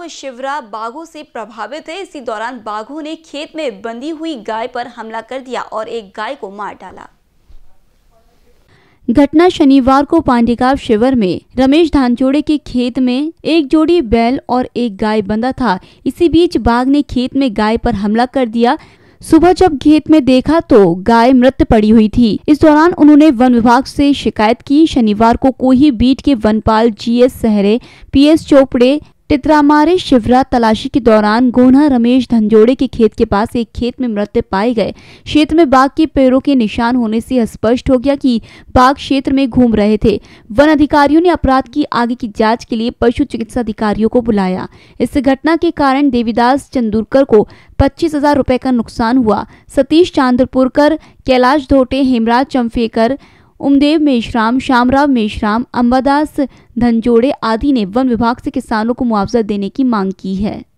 गांव शिवरा बाघों से प्रभावित है इसी दौरान बाघों ने खेत में बंधी हुई गाय पर हमला कर दिया और एक गाय को मार डाला घटना शनिवार को पांडिकाव शिवर में रमेश धानचोड़े के खेत में एक जोड़ी बैल और एक गाय बंदा था इसी बीच बाघ ने खेत में गाय पर हमला कर दिया सुबह जब खेत में देखा तो गाय मृत पड़ी हुई थी इस दौरान उन्होंने वन विभाग से शिकायत की शनिवार को कोही बीट के वनपाल जीएस सहरे पीएस चोपड़े टित्रामारे शिवरा तलाशी के दौरान गोना रमेश धनजोड़े के खेत के पास एक खेत में मृत पाए गए क्षेत्र में बाघ के पेड़ों के निशान होने से स्पष्ट हो गया कि बाघ क्षेत्र में घूम रहे थे वन अधिकारियों ने अपराध की आगे की जांच के लिए पशु चिकित्सा अधिकारियों को बुलाया इस घटना के कारण देवीदास चंदुरकर को पच्चीस हजार का नुकसान हुआ सतीश चांद्रपुरकर कैलाश धोटे हेमराज चम्फेकर उमदेव मेशराम श्यामराव मेशराम अम्बादास धनजोड़े आदि ने वन विभाग से किसानों को मुआवजा देने की मांग की है